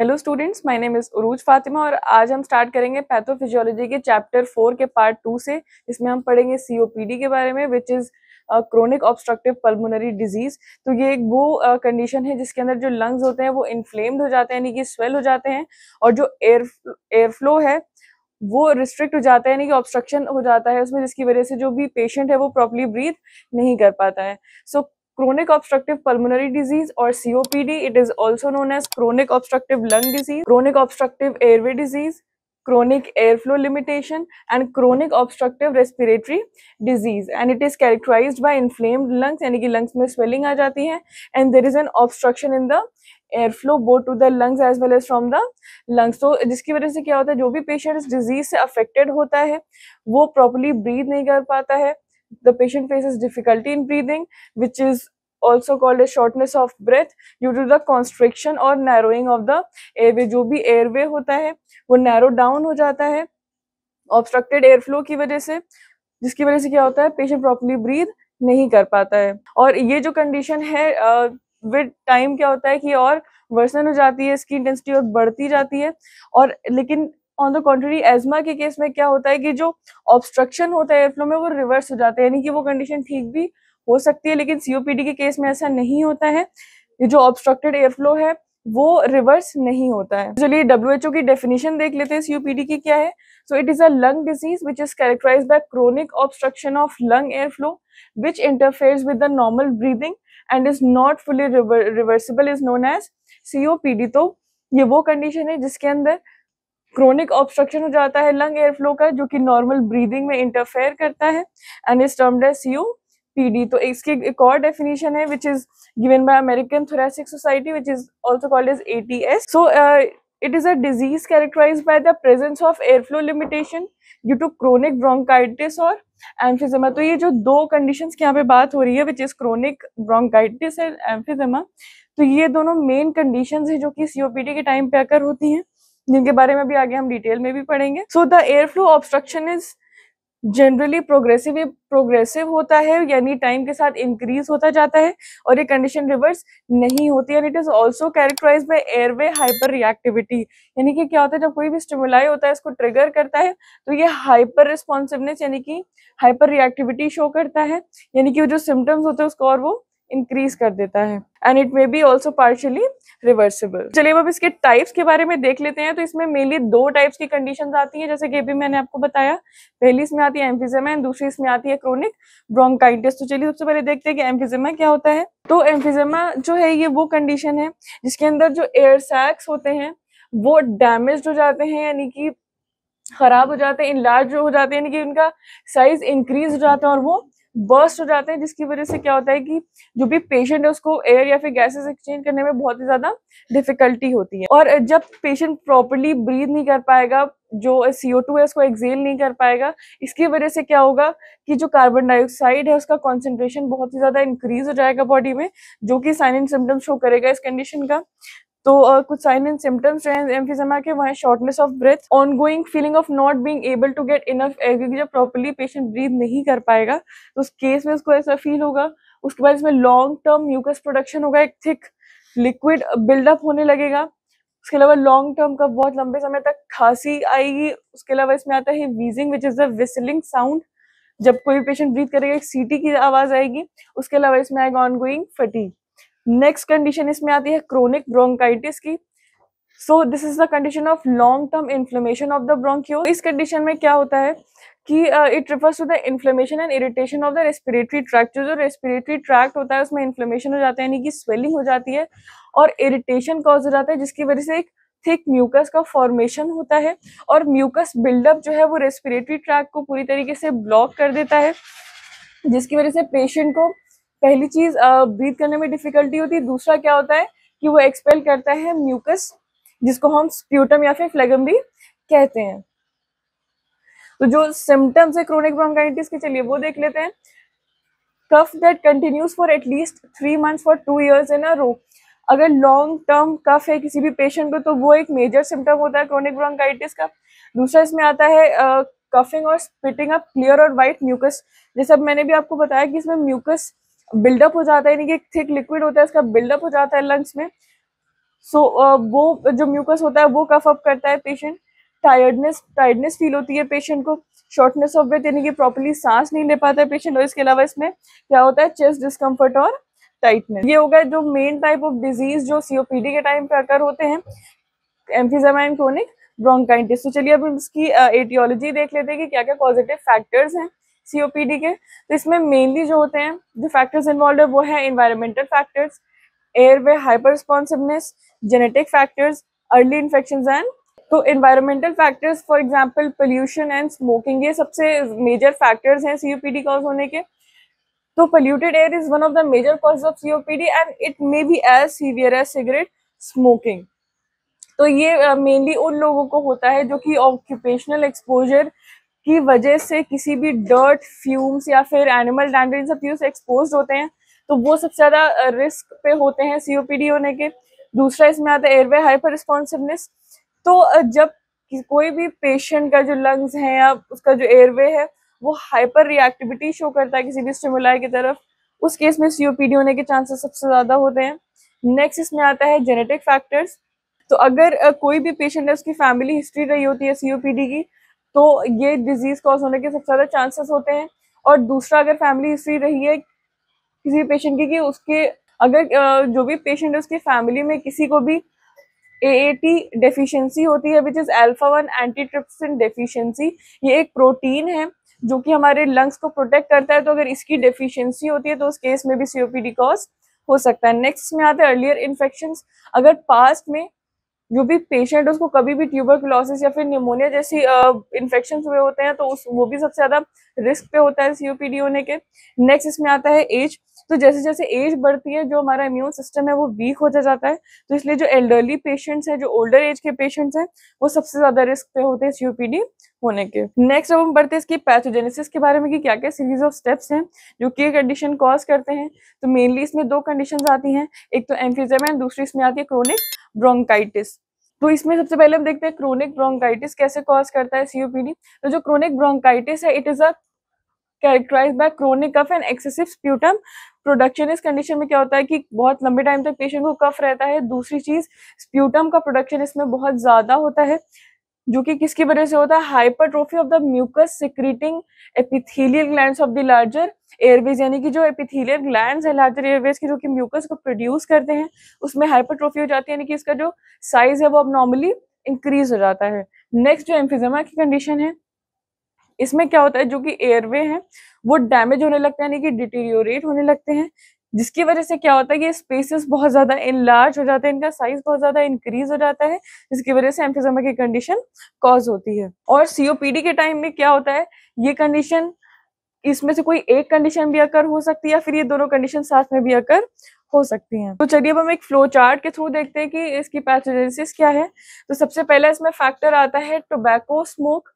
Hello students my name is Uruj Fatima और आज हम स्टार्ट करेंगे पैथोफिजियोलॉजी के चैप्टर फोर के पार्ट टू से इसमें हम पढ़ेंगे सीओपीडी के बारे में which is chronic obstructive pulmonary disease तो ये एक वो कंडीशन uh, है जिसके अंदर जो लंग्स होते हैं वो इन्फ्लेम्ड हो जाते हैं यानी कि स्वेल हो जाते हैं और जो एयर एयर फ्लो है वो रिस्ट्रिक्ट हो जाता है यानी कि ऑब्स्ट्रक्शन हो जाता है उसमें जिसकी वजह से जो भी पेशेंट है वो प्रॉपरली ब्रीथ नहीं कर पाता है सो so, chronic obstructive pulmonary disease or COPD. It is also known as chronic obstructive lung disease, chronic obstructive airway disease, chronic airflow limitation and chronic obstructive respiratory disease and it is characterized by inflamed lungs यानी कि lungs में swelling आ जाती है and there is an obstruction in the airflow both to the lungs as well as from the lungs तो जिसकी वजह से क्या होता है जो भी patient इस disease से affected होता है वो properly breathe नहीं कर पाता है the patient faces difficulty in breathing, which is also called a shortness of breath due to the constriction or narrowing of the airway. जो भी airway होता है वो narrow down हो जाता है obstructed airflow की वजह से जिसकी वजह से क्या होता है पेशेंट प्रॉपरली ब्रीद नहीं कर पाता है और ये जो कंडीशन है with time क्या होता है कि और वर्सन हो जाती है इसकी इंटेंसिटी और बढ़ती जाती है और लेकिन ऑन द कॉन्ट्री एजमा के केस में क्या होता है कि जो ऑब्स्ट्रक्शन होता है एयरफ्लो में वो रिवर्स हो जाता है यानी कि वो कंडीशन ठीक भी हो सकती है लेकिन सीओपीडी के केस में ऐसा नहीं होता है ये जो ऑब्स्ट्रक्टेड एयरफ्लो है वो रिवर्स नहीं होता है तो चलिए डब्ल्यू की डेफिनेशन देख लेते हैं सीओपीडी की क्या है so it is a lung disease which is characterize by chronic obstruction of lung air flow which interferes with the normal breathing and is not fully reversible is known as COPD तो ये वो condition है जिसके अंदर chronic obstruction हो जाता है lung air flow का जो कि नॉर्मल ब्रीदिंग में इंटरफेयर करता है एंड इस टर्म डेस यू पी डी तो इसकी एक और डेफिनेशन है which is given by American thoracic society which is also called is A T S so it is a disease characterize by the presence of air flow limitation due to chronic bronchitis और emphysema तो ये जो दो condition की यहाँ पे बात हो रही है which is chronic bronchitis and emphysema तो ये दोनों मेन कंडीशन है जो कि सी ओ पी डी के टाइम पे आकर होती हैं जिनके बारे में भी आगे हम डिटेल में भी पढ़ेंगे so the air flow obstruction is generally progressive ये प्रोग्रेसिव होता है यानी टाइम के साथ इंक्रीज होता जाता है और ये कंडीशन रिवर्स नहीं होती and it is also characterize by airway hyper reactivity यानी कि क्या होता है जब कोई भी स्टिमुलाई होता है इसको ट्रिगर करता है तो ये हाइपर रिस्पॉन्सिवनेस यानी कि हाइपर रिएक्टिविटी शो करता है यानी कि वो जो सिम्टम्स होते हैं उसको और वो इंक्रीज कर देता है and it may be also partially reversible चलिए अब इसके टाइप्स के बारे में देख लेते हैं तो इसमें मेनली दो टाइप्स की कंडीशन आती है जैसे कि अभी मैंने आपको बताया पहली इसमें आती है एम्फिजेमा एंड दूसरी इसमें आती है क्रोनिक ब्रोंकाइटिस तो चलिए सबसे पहले देखते हैं कि एम्फिजेमा क्या होता है तो एम्फिजेमा जो है ये वो कंडीशन है जिसके अंदर जो एयर सैक्स होते हैं वो डैमेज हो जाते हैं यानी कि खराब हो जाते हैं इनलार्ज हो जाते हैं यानी कि उनका साइज इंक्रीज हो जाता है और वो बर्स्ट हो जाते हैं जिसकी वजह से क्या होता है कि जो भी पेशेंट है उसको एयर या फिर गैसेस एक्सचेंज करने में बहुत ही ज़्यादा डिफिकल्टी होती है और जब पेशेंट प्रॉपरली ब्रीथ नहीं कर पाएगा जो सी ओ टू है उसको एक्सेल नहीं कर पाएगा इसकी वजह से क्या होगा कि जो कार्बन डाइऑक्साइड है उसका कॉन्सेंट्रेशन बहुत ही ज़्यादा इंक्रीज हो जाएगा बॉडी में जो कि साइन एंड सिम्टम शो करेगा इस कंडीशन का तो कुछ साइन एंड सिम्टम्स जो हैं एम्फिजमा के वो हैं shortness of breath on going feeling of not being able to get enough air क्योंकि जब प्रॉपरली पेशेंट ब्रीथ नहीं कर पाएगा तो उस केस में उसको ऐसा फील होगा उसके बाद इसमें लॉन्ग टर्म म्यूकस प्रोडक्शन होगा एक थिक लिक्विड बिल्डअप होने लगेगा उसके अलावा लॉन्ग टर्म का बहुत लंबे समय तक खांसी आएगी उसके अलावा इसमें आता है wheezing which is the whistling sound जब कोई पेशेंट ब्रीथ करेगा एक सीटी की आवाज़ आएगी उसके अलावा इसमें आएगा on going fatigue next condition इसमें आती है क्रोनिक ब्रोंकाइटिस की so this is the condition of long term inflammation of the bronchio इस कंडीशन में क्या होता है कि it refers to the inflammation and irritation of the respiratory tract जो जो रेस्पिरेटरी ट्रैक्ट होता है उसमें इन्फ्लेमेशन हो जाता है यानी कि स्वेलिंग हो जाती है और इरिटेशन कॉज हो जाता है जिसकी वजह से एक थिक म्यूकस का फॉर्मेशन होता है और म्यूकस बिल्डअप जो है वो रेस्पिरेटरी ट्रैक को पूरी तरीके से ब्लॉक कर देता है जिसकी वजह से पेशेंट को पहली चीज ब्रीथ करने में डिफिकल्टी होती है दूसरा क्या होता है कि वो एक्सपेल करता है म्यूकस जिसको हम स्प्यूटम या फिर फ्लेगम भी कहते हैं तो जो सिम्टम्स है क्रोनिक ब्रोंकाइटिस के चलिए वो देख लेते हैं cough that continues for at least three month for two years in a row अगर लॉन्ग टर्म कफ है किसी भी पेशेंट को तो वो एक मेजर सिम्टम होता है क्रोनिक ब्रोंकाइटिस का दूसरा इसमें आता है कफिंग और स्पिटिंग अप क्लियर और वाइट म्यूकस जैसे मैंने भी आपको बताया कि इसमें म्यूकस बिल्डअप हो जाता है यानी कि एक थिक लिक्विड होता है इसका बिल्डअप हो जाता है लंग्स में सो so, वो जो म्यूकस होता है वो कफ अप करता है पेशेंट टायर्डनेस टायर्डनेस फील होती है पेशेंट को शॉर्टनेस ऑफ ब्रेथ यानी कि प्रॉपरली सांस नहीं ले पाता है पेशेंट और इसके अलावा इसमें क्या होता है चेस्ट डिस्कम्फर्ट और टाइटनेस ये होगा जो मेन टाइप ऑफ डिजीज जो सीओपीडी के टाइम पे अकर होते हैं एम्फिजामाइन क्रोनिक ब्रोंकाइटिस तो चलिए अब इसकी एटियोलॉजी देख लेते हैं कि क्या क्या पॉजिटिव फैक्टर्स हैं COPD के तो इसमें मेनली जो होते हैं जो फैक्टर्स इन्वॉल्व है वो है environmental factors air way hyper responsiveness genetic factors early infection and तो environmental factors for example pollution and smoking ये सबसे मेजर फैक्टर्स हैं C O P D cause होने के तो polluted air is one of the major cause of C O P D and it may be as severe as cigarette smoking तो ये mainly uh, उन लोगों को होता है जो कि ऑक्यूपेशनल एक्सपोजर की वजह से किसी भी डर्ट फ्यूम्स या फिर एनिमल डैंडर इन सब चीज़ों से एक्सपोज होते हैं तो वो सबसे ज़्यादा रिस्क पे होते हैं सीओपीडी होने के दूसरा इसमें आता है एयरवे हाइपर रिस्पॉन्सिवनेस तो जब कोई भी पेशेंट का जो लंग्स हैं या उसका जो एयरवे है वो हाइपर रिएक्टिविटी शो करता है किसी भी स्टिमुलाई की तरफ उस केस में सीओपीडी होने के चांसेस सबसे ज़्यादा होते हैं नेक्स्ट इसमें आता है जेनेटिक फैक्टर्स तो अगर कोई भी पेशेंट है उसकी फैमिली हिस्ट्री रही होती है सीओपीडी की तो ये डिजीज़ कॉज होने के सबसे ज़्यादा चांसेस होते हैं और दूसरा अगर फैमिली हिस्ट्री रही है किसी पेशेंट की कि उसके अगर जो भी पेशेंट है उसकी फैमिली में किसी को भी ए ए टी डेफिशेंसी होती है which is alpha one anti trypsin deficiency ये एक प्रोटीन है जो कि हमारे लंग्स को प्रोटेक्ट करता है तो अगर इसकी डेफिशिएंसी होती है तो उस केस में भी सीओपीडी कॉज हो सकता है नेक्स्ट में आता है अर्लियर इन्फेक्शन अगर पास्ट में जो भी पेशेंट उसको कभी भी ट्यूबरकुलोसिस या फिर निमोनिया जैसी इन्फेक्शन हुए होते हैं तो उस वो भी सबसे ज़्यादा रिस्क पे होता है सीओपीडी होने के नेक्स्ट इसमें आता है एज तो जैसे जैसे एज बढ़ती है जो हमारा इम्यून सिस्टम है वो वीक होता जाता है तो इसलिए जो एल्डरली पेशेंट्स हैं जो ओल्डर एज के पेशेंट्स हैं वो सबसे ज़्यादा रिस्क पे होते हैं सीयूपीडी होने के नेक्स्ट अब हम बढ़ते हैं इसके पैथोजेनेसिस के बारे में कि क्या क्या सीरीज ऑफ स्टेप्स हैं जो कि कंडीशन कॉज करते हैं तो मेनली इसमें दो कंडीशन आती हैं एक तो एम्फिजम है दूसरी इसमें आती है क्रोनिक ब्रोंकाइटिस तो इसमें सबसे पहले हम देखते हैं क्रोनिक ब्रोंकाइटिस कैसे कॉज करता है सीओपीडी तो जो क्रोनिक ब्रोंकाइटिस है it is a characterized by chronic cough and excessive sputum production इस कंडीशन में क्या होता है कि बहुत लंबे टाइम तक पेशेंट को कफ रहता है दूसरी चीज स्प्यूटम का प्रोडक्शन इसमें बहुत ज्यादा होता है जो कि किसकी वजह से होता है hypertrophy of the mucus secreting epithelial gland of the larger airways यानी कि जो एपिथेलियल ग्लैंड है लार्जर एयरवेज के जो कि म्यूकस को प्रोड्यूस करते हैं उसमें हाइपरट्रोफी हो जाती है यानी कि इसका जो साइज है वो अब नॉर्मली इंक्रीज हो जाता है नेक्स्ट जो एम्फिजमा की कंडीशन है इसमें क्या होता है जो कि एयरवे है वो डैमेज होने लगते हैं यानी कि डिटेरियोरेट होने लगते हैं जिसकी वजह से क्या होता है कि स्पेसिस बहुत ज़्यादा इनलार्ज हो जाते हैं इनका साइज बहुत ज़्यादा इंक्रीज हो जाता है जिसकी वजह से एम्फिजमा की कंडीशन कॉज होती है और सीओपीडी के टाइम में क्या होता है ये कंडीशन इसमें से कोई एक कंडीशन भी अकर हो सकती है या फिर ये दोनों कंडीशन साथ में भी अकर हो सकती हैं तो चलिए अब हम एक फ्लो चार्ट के थ्रू देखते हैं कि इसकी पैथोजेनेसिस क्या है तो सबसे पहले इसमें फैक्टर आता है टोबैको स्मोक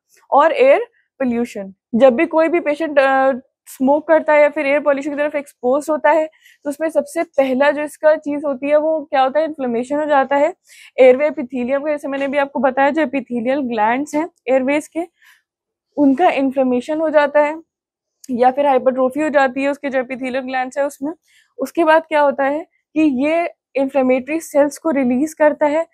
और एयर पोल्यूशन जब भी कोई भी पेशेंट स्मोक करता है या फिर एयर पॉल्यूशन की तरफ एक्सपोज होता है तो उसमें सबसे पहला जो इसका चीज़ होती है वो क्या होता है इन्फ्लेमेशन हो जाता है एयरवे एपिथीलियम के जैसे मैंने भी आपको बताया जो एपिथीलियल ग्लैंड्स हैं एयरवेज के उनका इन्फ्लेमेशन हो जाता है या फिर हाइपरट्रोफी हो जाती है उसके जो एपिथीलियल ग्लैंड है उसमें उसके बाद क्या होता है कि ये इन्फ्लेमेटरी सेल्स को रिलीज करता है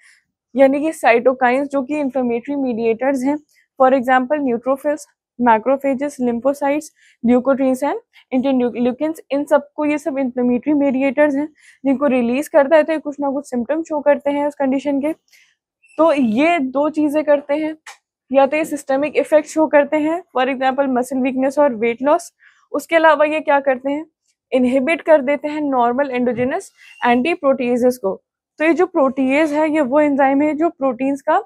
यानी कि साइटोकाइंस जो कि इन्फ्लेमेटरी मीडिएटर्स हैं for example neutrophils macrophages lymphocytes leukotrienes and interleukins इन सबको ये सब इंफ्लेमेटरी मेडिएटर्स हैं जिनको रिलीज करता है तो कुछ ना कुछ सिम्टम शो करते हैं उस कंडीशन के तो ये दो चीज़ें करते हैं या तो ये सिस्टमिक इफेक्ट शो करते हैं फॉर एग्जाम्पल मसल वीकनेस और वेट लॉस उसके अलावा ये क्या करते हैं इनहिबिट कर देते हैं नॉर्मल एंडोजिनस एंटी प्रोटीज को तो ये जो प्रोटीज है ये वो एंजाइम है जो प्रोटीन्स का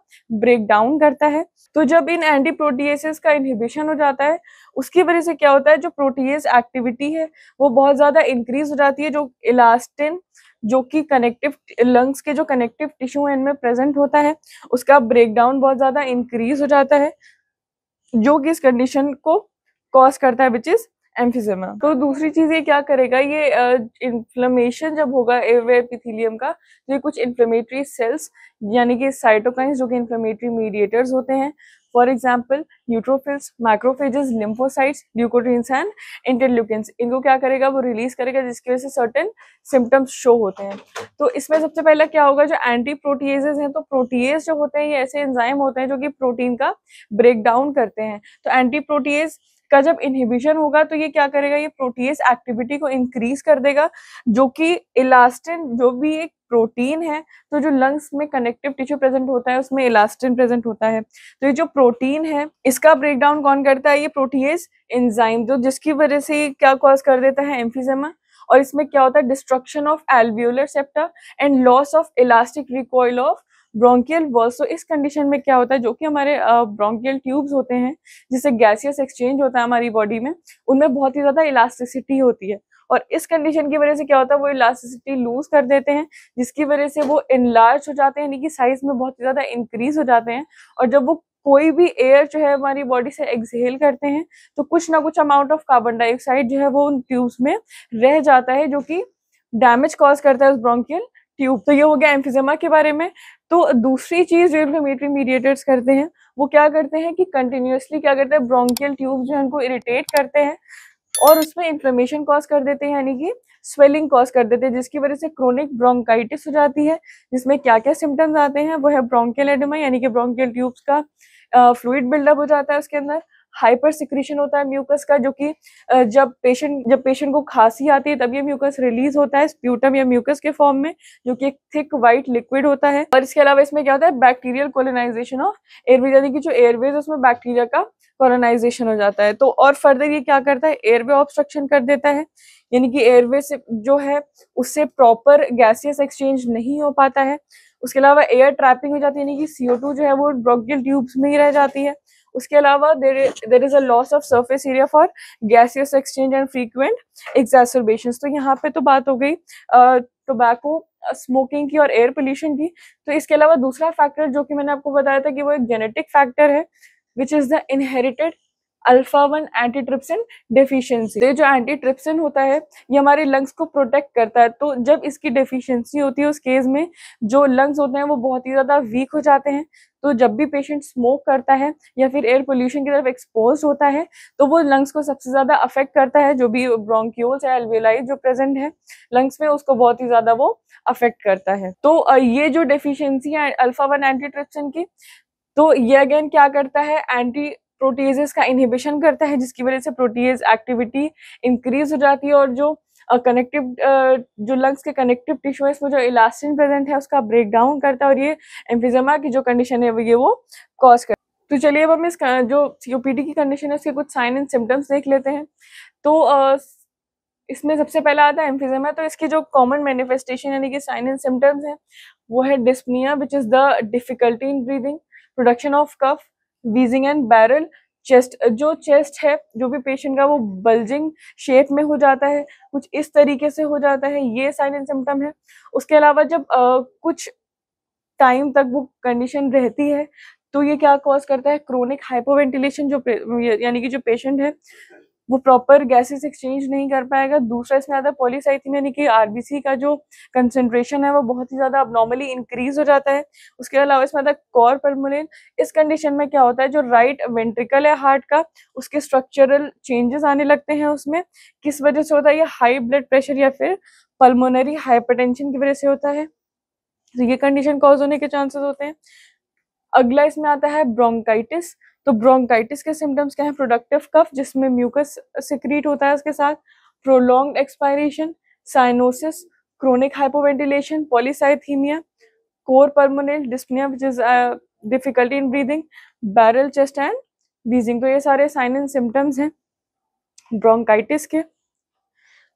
ब्रेक डाउन करता है तो जब इन एंटी प्रोटीएसिस का इनहिबिशन हो जाता है उसकी वजह से क्या होता है जो प्रोटीज एक्टिविटी है वो बहुत ज़्यादा इंक्रीज हो जाती है जो इलास्टिन जो कि कनेक्टिव लंग्स के जो कनेक्टिव टिश्यू है इनमें प्रेजेंट होता है उसका ब्रेकडाउन बहुत ज़्यादा इंक्रीज हो जाता है जो कि इस कंडीशन को कॉज करता है विच इज़ एम्फिजमा तो दूसरी चीज ये क्या करेगा ये इन्फ्लेमेशन uh, जब होगा एवे एपिथीलियम का तो ये कुछ इन्फ्लेमेटरी सेल्स यानी कि साइटोकाइंस जो कि इन्फ्लेमेटरी मीडिएटर्स होते हैं for example neutrophils macrophages lymphocytes leukotrienes and interleukins इनको क्या करेगा वो रिलीज करेगा जिसकी वजह से सर्टन सिम्टम्स शो होते हैं तो इसमें सबसे पहला क्या होगा जो एंटी प्रोटीजेज हैं तो प्रोटीज जो होते हैं ये ऐसे एंजाइम होते हैं जो कि प्रोटीन का ब्रेक डाउन करते हैं तो एंटी प्रोटीज इसका जब इनहिबिशन होगा तो ये क्या करेगा ये प्रोटीज एक्टिविटी को इंक्रीज कर देगा जो कि इलास्टिन जो भी एक प्रोटीन है तो जो लंग्स में कनेक्टिव टिश्यू प्रेजेंट होता है उसमें इलास्टिन प्रेजेंट होता है तो ये जो प्रोटीन है इसका ब्रेकडाउन कौन करता है ये प्रोटीज एंजाइम जो जिसकी वजह से क्या कॉज कर देता है एम्फिजेमा और इसमें क्या होता है destruction of alveolar septa and loss of elastic recoil of bronchial walls तो इस कंडीशन में क्या होता है जो कि हमारे ब्रोंकियल ट्यूब्स होते हैं जिससे गैसियस एक्सचेंज होता है हमारी बॉडी में उनमें बहुत ही ज़्यादा इलास्टिसिटी होती है और इस कंडीशन की वजह से क्या होता है वो इलास्टिसिटी लूज कर देते हैं जिसकी वजह से वो इनलार्ज हो जाते हैं यानी कि साइज में बहुत ही ज़्यादा इंक्रीज हो जाते हैं और जब वो कोई भी एयर जो है हमारी बॉडी से एक्सहेल करते हैं तो कुछ ना कुछ अमाउंट ऑफ कार्बन डाइऑक्साइड जो है वो उन ट्यूब्स में रह जाता है जो कि डैमेज कॉज करता है उस ब्रोंकियल ट्यूब तो ये हो गया एम्फिजमा के बारे में तो दूसरी चीज जो इन्फ्लेमेटरी मीडिएटर्स करते हैं वो क्या करते हैं कि कंटिन्यूसली क्या करते हैं ब्रोंकियल ट्यूब जो है उनको इरिटेट करते हैं और उसमें इन्फ्लेमेशन कॉज कर देते हैं यानी कि स्वेलिंग कॉज कर देते हैं जिसकी वजह से क्रोनिक ब्रोंकाइटिस हो जाती है जिसमें क्या क्या सिम्टम्स आते हैं वो है ब्रोंकियल एडमा यानी कि ब्रोंकियल ट्यूब्स का फ्लूड बिल्डअप हो जाता है उसके अंदर हाइपर सिक्रीशन होता है म्यूकस का जो कि जब पेशेंट जब पेशेंट को खांसी आती है तब ये म्यूकस रिलीज होता है स्प्यूटम या म्यूकस के फॉर्म में जो कि एक थिक वाइट लिक्विड होता है और इसके अलावा इसमें क्या होता है बैक्टीरियल कोलोनाइजेशन ऑफ एयरवे यानी कि जो एयरवेज उसमें बैक्टीरिया का कोलोनाइजेशन हो जाता है तो और फर्दर ये क्या करता है एयरवे ऑब्स्ट्रक्शन कर देता है यानी कि एयरवे से जो है उससे प्रॉपर गैसियस एक्सचेंज नहीं हो पाता है उसके अलावा एयर ट्रैपिंग हो जाती है यानी कि सीओ जो है वो ब्रोकियल ट्यूब्स में ही रह जाती है उसके अलावा there there is a loss of surface area for gaseous exchange and frequent exacerbation तो यहाँ पे तो बात हो गई टोबैको स्मोकिंग की और एयर पोल्यूशन की तो इसके अलावा दूसरा फैक्टर जो कि मैंने आपको बताया था कि वो एक जेनेटिक फैक्टर है which is the inherited alpha one anti deficiency तो जो एंटी होता है ये हमारे लंग्स को प्रोटेक्ट करता है तो जब इसकी डेफिशिएंसी होती है उस केस में जो लंग्स होते हैं वो बहुत ही ज़्यादा वीक हो जाते हैं तो जब भी पेशेंट स्मोक करता है या फिर एयर पोल्यूशन की तरफ एक्सपोज होता है तो वो लंग्स को सबसे ज़्यादा अफेक्ट करता है जो भी ब्रोंक्यूल्स या एलवेलाइज जो प्रेजेंट है लंग्स में उसको बहुत ही ज़्यादा वो अफेक्ट करता है तो ये जो डेफिशिएंसी है अल्फा वन एंटीट्रिप्सिन की तो ये अगेन क्या करता है एंटी प्रोटीजेस का इनहिबिशन करता है जिसकी वजह से प्रोटीज एक्टिविटी इंक्रीज हो जाती है और जो कनेक्टिव uh, uh, जो लंग्स के कनेक्टिव टिश्यू है इसमें जो इलास्टिन प्रेजेंट है उसका ब्रेक डाउन करता है और ये एम्फिजमा की जो कंडीशन है ये वो कॉज कर तो चलिए अब हम इस जो सीओपीडी की कंडीशन है उसके कुछ साइन एंड सिम्टम्स देख लेते हैं तो uh, इसमें सबसे पहला आता है एम्फिजमा तो इसके जो कॉमन मैनिफेस्टेशन यानी कि साइन एंड सिम्टम्स हैं वो है dyspnea which is the difficulty in breathing production of cough wheezing and barrel chest जो चेस्ट है जो भी पेशेंट का वो बल्जिंग शेप में हो जाता है कुछ इस तरीके से हो जाता है ये साइन एंड सिम्टम है उसके अलावा जब आ, कुछ टाइम तक वो कंडीशन रहती है तो ये क्या कॉज करता है क्रोनिक हाइपोवेंटिलेशन जो यानी कि जो पेशेंट है वो प्रॉपर गैसेस एक्सचेंज नहीं कर पाएगा दूसरा इसमें आता है पोलिसाइथिन यानी कि आरबीसी का जो कंसेंट्रेशन है वो बहुत ही ज़्यादा नॉर्मली इंक्रीज हो जाता है उसके अलावा इसमें आता है कॉर परमोलिन इस कंडीशन में क्या होता है जो राइट वेंट्रिकल है हार्ट का उसके स्ट्रक्चरल चेंजेस आने लगते हैं उसमें किस वजह से होता है ये हाई ब्लड प्रेशर या फिर पल्मोनरी हाइपरटेंशन की वजह से होता है तो ये कंडीशन कॉज होने के चांसेस होते हैं अगला इसमें आता है ब्रोंकाइटिस तो ब्रोंकाइटिस के सिम्टम्स क्या है प्रोडक्टिव कफ जिसमें म्यूकस सिक्रीट होता है उसके साथ prolonged expiration cyanosis chronic hypoventilation polycythemia cor permanent dyspnea which is difficulty in breathing barrel chest and wheezing तो ये सारे साइन एंड सिम्टम्स हैं ब्रोंकाइटिस के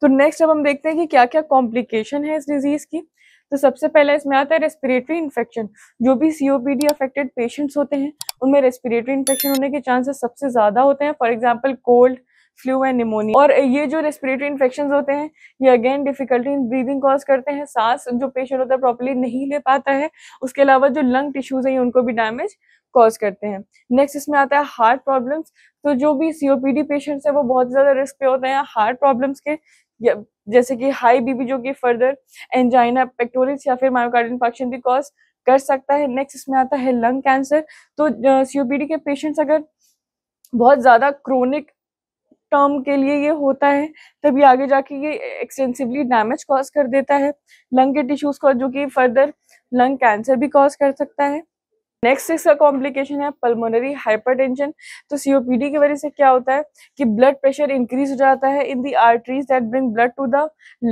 तो नेक्स्ट अब हम देखते हैं कि क्या क्या कॉम्प्लिकेशन है इस डिजीज की तो सबसे पहला इसमें आता है रेस्पिरेटरी इन्फेक्शन जो भी सीओपीडी अफेक्टेड पेशेंट्स होते हैं उनमें रेस्पिरेटरी इन्फेक्शन होने के चांसेस सबसे ज़्यादा होते हैं for example cold flu and pneumonia और ये जो रेस्पिरेटरी इन्फेक्शन होते हैं ये again difficulty in breathing cause करते हैं सांस जो पेशेंट होता है प्रॉपरली नहीं ले पाता है उसके अलावा जो लंग टिश्यूज हैं उनको भी डैमेज कॉज करते हैं नेक्स्ट इसमें आता है हार्ट प्रॉब्लम्स तो जो भी सीओपीडी पेशेंट्स हैं वो बहुत ज़्यादा रिस्क पे होते हैं हार्ट प्रॉब्लम्स के जैसे कि हाई बीबी जो कि फर्दर एंजाइना पेक्टोरिस या फिर मायोकार्डियल इन्फेक्शन भी कॉज कर सकता है नेक्स्ट इसमें आता है लंग कैंसर तो सीओपीडी के पेशेंट्स अगर बहुत ज़्यादा क्रोनिक टर्म के लिए ये होता है तभी आगे जाके ये एक्सटेंसिवली डैमेज कॉज कर देता है लंग के टिश्यूज को जो कि फर्दर लंग कैंसर भी कॉज कर सकता है नेक्स्ट इसका कॉम्प्लिकेशन है पल्मोनरी हाइपरटेंशन तो सीओपीडी की वजह से क्या होता है कि ब्लड प्रेशर इंक्रीज हो जाता है in the arteries that bring blood to the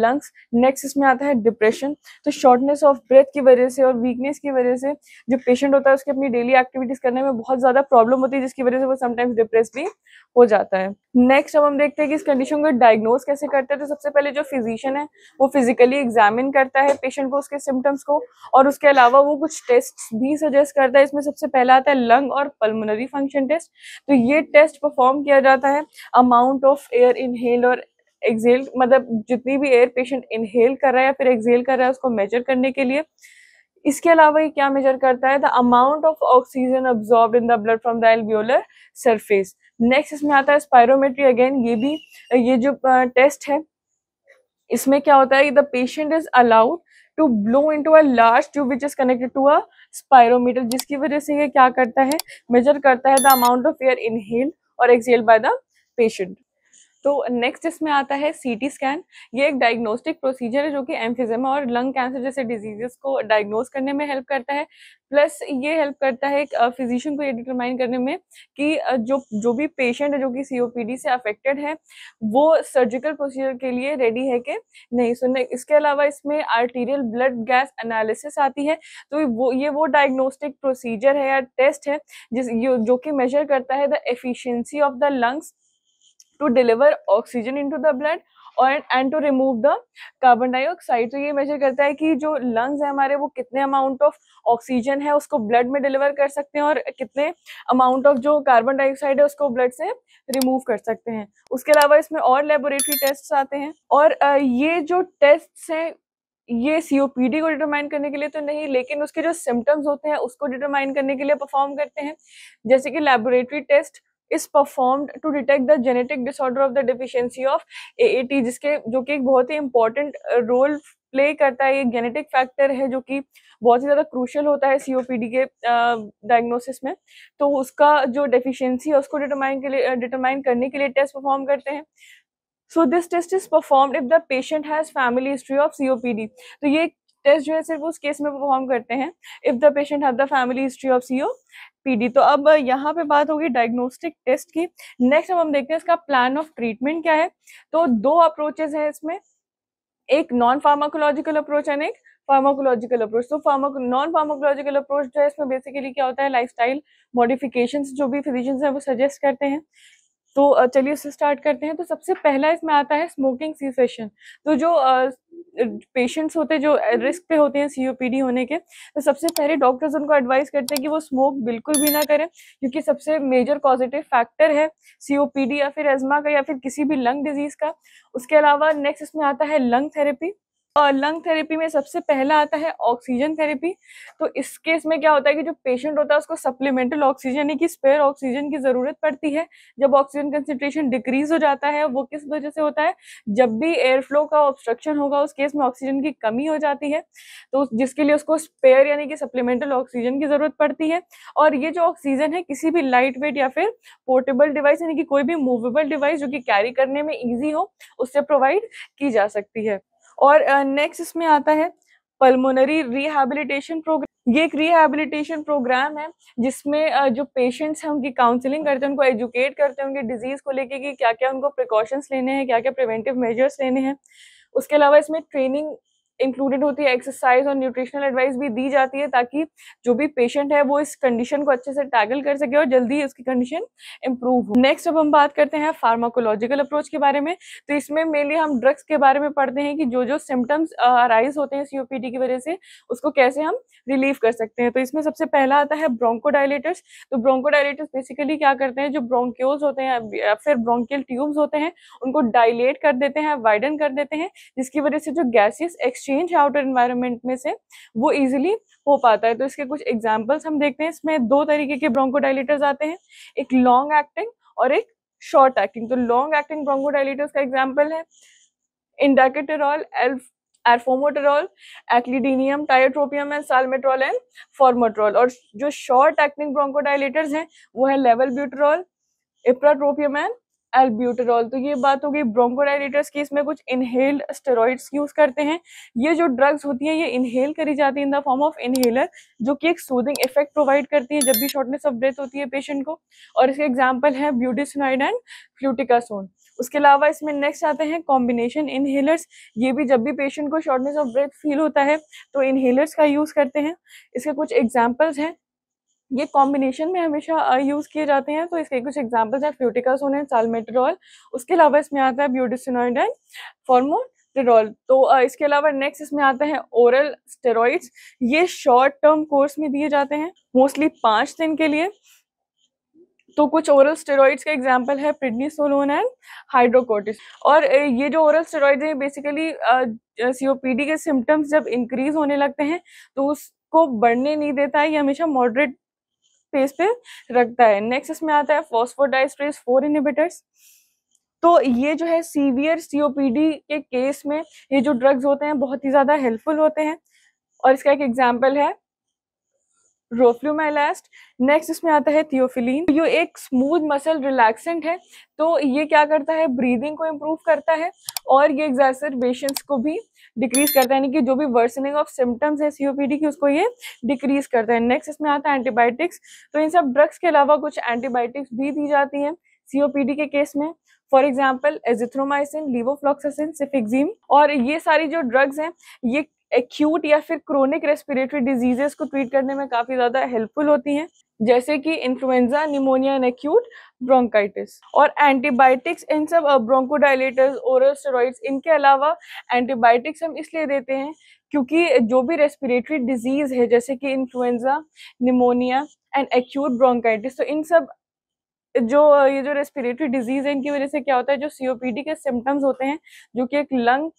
lungs next इसमें आता है डिप्रेशन तो शॉर्टनेस ऑफ ब्रेथ की वजह से और वीकनेस की वजह से जो पेशेंट होता है उसकी अपनी डेली एक्टिविटीज करने में बहुत ज्यादा प्रॉब्लम होती है जिसकी वजह से वो समटाइम्स डिप्रेस भी हो जाता है नेक्स्ट अब हम देखते हैं कि इस कंडीशन को डायग्नोज कैसे करते हैं तो सबसे पहले जो फिजिशियन है वो फिजिकली एग्जामिन करता है पेशेंट को उसके सिम्टम्स को और उसके अलावा वो कुछ टेस्ट भी सजेस्ट करता है आता है इसमें सबसे पहला आता है लंग और पल्मोनरी फंक्शन टेस्ट तो ये टेस्ट परफॉर्म किया जाता है अमाउंट ऑफ एयर इनहेल और एक्जेल मतलब जितनी भी एयर पेशेंट इनहेल कर रहा है या फिर एक्जेल कर रहा है उसको मेजर करने के लिए इसके अलावा ये क्या मेजर करता है the amount of oxygen absorb in the blood from the alveolar surface next इसमें आता है स्पायरोमेट्री अगेन ये भी ये जो टेस्ट है इसमें क्या होता है the patient is allowed to blow into a large tube which is connected to a spirometer जिसकी वजह से ये क्या करता है मेजर करता है the amount of air inhale और एक्सेल बाय द पेशेंट तो नेक्स्ट इसमें आता है सीटी स्कैन ये एक डायग्नोस्टिक प्रोसीजर है जो कि एम्फिजमा और लंग कैंसर जैसे डिजीजेस को डायग्नोज करने में हेल्प करता है प्लस ये हेल्प करता है फिजिशियन को ये डिटरमाइन करने में कि जो जो भी पेशेंट है जो कि सीओपीडी से अफेक्टेड है वो सर्जिकल प्रोसीजर के लिए रेडी है कि नहीं सुनने इसके अलावा इसमें आर्टीरियल ब्लड गैस एनालिसिस आती है तो वो ये वो डायग्नोस्टिक प्रोसीजर है या टेस्ट है जिस जो कि मेजर करता है the efficiency of the lungs to deliver oxygen into the blood और and to remove the carbon dioxide तो ये मेजर करता है कि जो लंग्स है हमारे वो कितने अमाउंट ऑफ ऑक्सीजन है उसको ब्लड में डिलीवर कर सकते हैं और कितने अमाउंट ऑफ जो कार्बन डाइऑक्साइड है उसको ब्लड से रिमूव कर सकते हैं उसके अलावा इसमें और लेबोरेटरी टेस्ट आते हैं और ये जो टेस्ट हैं ये सीओपीडी को डिटरमाइन करने के लिए तो नहीं लेकिन उसके जो सिम्टम्स होते हैं उसको डिटरमाइन करने के लिए परफॉर्म करते हैं जैसे कि laboratory test is performed to detect the genetic disorder of the deficiency of AAT जिसके जो कि एक बहुत ही इंपॉर्टेंट रोल प्ले करता है ये जेनेटिक फैक्टर है जो कि बहुत ही ज़्यादा क्रूशल होता है सीओपीडी के डायग्नोसिस uh, में तो उसका जो डेफिशिएंसी है उसको डिटरमाइन के लिए डिटरमाइन uh, करने के लिए टेस्ट परफॉर्म करते हैं so this test is perform if the patient has family history of COPD तो ये एक टेस्ट जो है सिर्फ उस केस में परफॉर्म करते हैं if the patient have the family history of C PD तो अब यहाँ पे बात होगी डायग्नोस्टिक टेस्ट की नेक्स्ट अब हम देखते हैं इसका प्लान ऑफ ट्रीटमेंट क्या है तो दो अप्रोचेज है इसमें एक नॉन फार्माकोलॉजिकल अप्रोच एंड एक फार्माकोलॉजिकल अप्रोच तो फार्मा नॉन फार्माकोलॉजिकल अप्रोच जो है इसमें बेसिकली क्या होता है लाइफस्टाइल मॉडिफिकेशंस जो भी फिजिशियंस हैं वो सजेस्ट करते हैं तो चलिए उसे स्टार्ट करते हैं तो सबसे पहला इसमें आता है स्मोकिंग सी सेशन तो जो पेशेंट्स होते हैं जो रिस्क पे होते हैं सीओपीडी होने के तो सबसे पहले डॉक्टर्स उनको एडवाइस करते हैं कि वो स्मोक बिल्कुल भी ना करें क्योंकि सबसे मेजर पॉजिटिव फैक्टर है सीओपीडी या फिर एजमा का या फिर किसी भी लंग डिजीज़ का उसके अलावा नेक्स्ट इसमें आता है लंग थेरेपी लंग थेरेपी में सबसे पहला आता है ऑक्सीजन थेरेपी तो इस केस में क्या होता है कि जो पेशेंट होता है उसको सप्लीमेंटल ऑक्सीजन यानी कि स्पेयर ऑक्सीजन की ज़रूरत पड़ती है जब ऑक्सीजन कंसेंट्रेशन डिक्रीज हो जाता है वो किस वजह से होता है जब भी एयर फ्लो का ऑब्स्ट्रक्शन होगा उस केस में ऑक्सीजन की कमी हो जाती है तो जिसके लिए उसको स्पेयर यानी कि सप्लीमेंटल ऑक्सीजन की ज़रूरत पड़ती है और ये जो ऑक्सीजन है किसी भी लाइट वेट या फिर पोर्टेबल डिवाइस यानी कि कोई भी मूवेबल डिवाइस जो कि कैरी करने में ईजी हो उससे प्रोवाइड की जा सकती है और नेक्स्ट uh, इसमें आता है पल्मोनरी रिहेबिलिटेशन प्रोग्राम ये एक रिहेबिलिटेशन प्रोग्राम है जिसमें जो पेशेंट्स हैं उनकी काउंसलिंग करते हैं उनको एजुकेट करते हैं उनके डिजीज़ को लेके कि क्या क्या उनको प्रिकॉशंस लेने हैं क्या क्या प्रिवेंटिव मेजर्स लेने हैं उसके अलावा इसमें ट्रेनिंग इंक्लूडेड होती है एक्सरसाइज और न्यूट्रिशनल एडवाइस भी दी जाती है ताकि जो भी पेशेंट है वो इस कंडीशन को अच्छे से टैगल कर सके और जल्दी उसकी कंडीशन इंप्रूव हो नेक्स्ट अब हम बात करते हैं फार्माकोलॉजिकल अप्रोच के बारे में तो इसमें मेनली हम ड्रग्स के बारे में पढ़ते हैं कि जो जो सिम्टम्स अराइज होते हैं सी की वजह से उसको कैसे हम रिलीव कर सकते हैं तो इसमें सबसे पहला आता है ब्रोंकोडाइलेटर्स तो ब्रोंकोडाइलेटर्स बेसिकली क्या करते हैं जो ब्रोंक्योल्स होते हैं फिर ब्रोंकियल ट्यूब्स होते हैं उनको डायलेट कर देते हैं वाइडन कर देते हैं जिसकी वजह से जो gases ex exchange outer environment में से वो ईजिली हो पाता है तो इसके कुछ एग्जाम्पल्स हम देखते हैं इसमें दो तरीके के ब्रोंकोडाइलेटर्स आते हैं एक लॉन्ग एक्टिंग और एक शॉर्ट एक्टिंग तो लॉन्ग एक्टिंग ब्रोंकोडाइलेटर्स का एग्जाम्पल है इंडाकेटेरॉल एल्फ arformoterol aclidinium tiotropium and salmeterol and formoterol और जो शॉर्ट एक्टिंग ब्रोंकोडाइलेटर्स हैं वो है levalbuterol ipratropium and albuterol तो ये बात हो गई ब्रोंकोडाइलेटर्स की इसमें कुछ इनहेल्ड स्टेरॉइड्स यूज़ करते हैं ये जो ड्रग्स होती हैं ये इनहेल करी जाती है in the form of inhaler जो कि एक सूदिंग इफेक्ट प्रोवाइड करती है जब भी शॉर्टनेस ऑफ ब्रेथ होती है पेशेंट को और इसके एग्जाम्पल है ब्यूटिसनाइड एंड फ्लूटिकासोन उसके अलावा इसमें नेक्स्ट आते हैं कॉम्बिनेशन इनहेलर्स ये भी जब भी पेशेंट को शॉर्टनेस ऑफ ब्रेथ फील होता है तो इनहेलर्स का यूज़ करते हैं इसके कुछ एग्जाम्पल्स हैं ये कॉम्बिनेशन में हमेशा यूज़ किए जाते हैं तो इसके कुछ एग्जांपल्स हैं फ्यूटिकल्स होने सालमेट्रोल उसके अलावा इसमें आता है ब्यूटिसिनॉइड एंड फॉर्मोटेरॉल तो इसके अलावा नेक्स्ट इसमें आते हैं ओरल स्टेरॉइड्स ये शॉर्ट टर्म कोर्स में दिए जाते हैं मोस्टली पाँच दिन के लिए तो कुछ ओरल स्टेरॉइड्स का एग्जाम्पल है सोलोन एंड हाइड्रोकोटिस और ये जो ओरल स्टेरॉइड है बेसिकली सीओपीडी के सिम्टम्स जब इंक्रीज होने लगते हैं तो उसको बढ़ने नहीं देता है ये हमेशा मॉडरेट फेस पे रखता है नेक्स्ट इसमें आता है फॉस्फोडाइस्ट्रेस फोर इनिबिटर्स तो ये जो है सीवियर सीओपीडी के केस में ये जो ड्रग्स होते हैं बहुत ही ज़्यादा हेल्पफुल होते हैं और इसका एक एग्जाम्पल है रोफ्लूमाइलास्ट नेक्स्ट इसमें आता है थियोफिलीन तो ये एक स्मूथ मसल रिलैक्सेंट है तो ये क्या करता है ब्रीदिंग को इम्प्रूव करता है और ये एग्जासरबेशंस को भी डिक्रीज करता है यानी कि जो भी वर्सनिंग ऑफ सिम्टम्स है सीओपीडी की उसको ये डिक्रीज करता है नेक्स्ट इसमें आता है एंटीबायोटिक्स तो इन सब ड्रग्स के अलावा कुछ एंटीबायोटिक्स भी दी जाती हैं सीओपीडी के केस में for example azithromycin levofloxacin cefixime और ये सारी जो ड्रग्स हैं ये एक्यूट या फिर क्रोनिक रेस्पिरेटरी डिजीजेस को ट्रीट करने में काफ़ी ज़्यादा हेल्पफुल होती हैं जैसे कि influenza pneumonia and acute bronchitis और एंटीबायोटिक्स इन सब ब्रोंकोडाइलेटर्स ओरल स्टेरॉइड्स इनके अलावा एंटीबायोटिक्स हम इसलिए देते हैं क्योंकि जो भी रेस्पिरेटरी डिजीज़ है जैसे कि influenza pneumonia and acute bronchitis तो इन सब जो ये जो रेस्पिरेटरी डिजीज़ है इनकी वजह से क्या होता है जो सीओपीडी के सिम्टम्स होते हैं जो कि एक लंग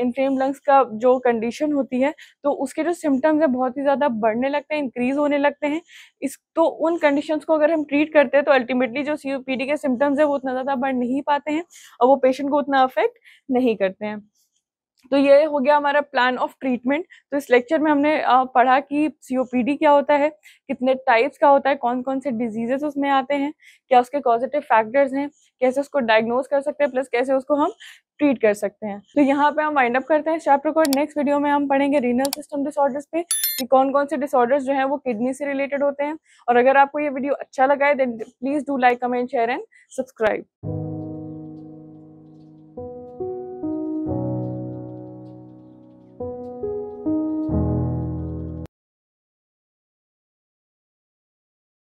इनफ्लेम लंग्स का जो कंडीशन होती है तो उसके जो सिम्टम्स हैं बहुत ही ज़्यादा बढ़ने लगते हैं इंक्रीज होने लगते हैं इस तो उन कंडीशंस को अगर हम ट्रीट करते हैं तो अल्टीमेटली जो सी के सिम्टम्स हैं वो उतना ज़्यादा बढ़ नहीं पाते हैं और वो पेशेंट को उतना अफेक्ट नहीं करते हैं तो ये हो गया हमारा प्लान ऑफ ट्रीटमेंट तो इस लेक्चर में हमने पढ़ा कि सी क्या होता है कितने टाइप्स का होता है कौन कौन से डिजीजेस उसमें आते हैं क्या उसके पॉजिटिव फैक्टर्स हैं कैसे उसको डायग्नोज कर सकते हैं प्लस कैसे उसको हम ट्रीट कर सकते हैं तो यहाँ पे हम वाइंड अप करते हैं चैप्टर को नेक्स्ट वीडियो में हम पढ़ेंगे रीनल सिस्टम डिसऑर्डर्स पे कि कौन कौन से डिसऑर्डर्स जो हैं वो किडनी से रिलेटेड होते हैं और अगर आपको ये वीडियो अच्छा लगा है then please do like comment share and subscribe